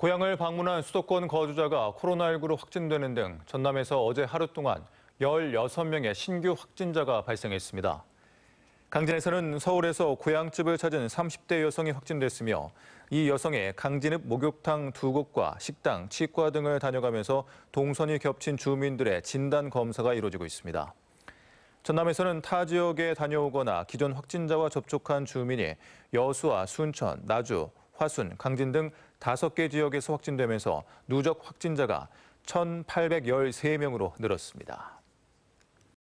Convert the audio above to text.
고향을 방문한 수도권 거주자가 코로나19로 확진되는 등 전남에서 어제 하루 동안 16명의 신규 확진자가 발생했습니다. 강진에서는 서울에서 고향집을 찾은 30대 여성이 확진됐으며 이 여성의 강진읍 목욕탕 두 곳과 식당, 치과 등을 다녀가면서 동선이 겹친 주민들의 진단 검사가 이루어지고 있습니다. 전남에서는 타 지역에 다녀오거나 기존 확진자와 접촉한 주민이 여수와 순천, 나주, 화순, 강진 등 5개 지역에서 확진되면서 누적 확진자가 1,813명으로 늘었습니다.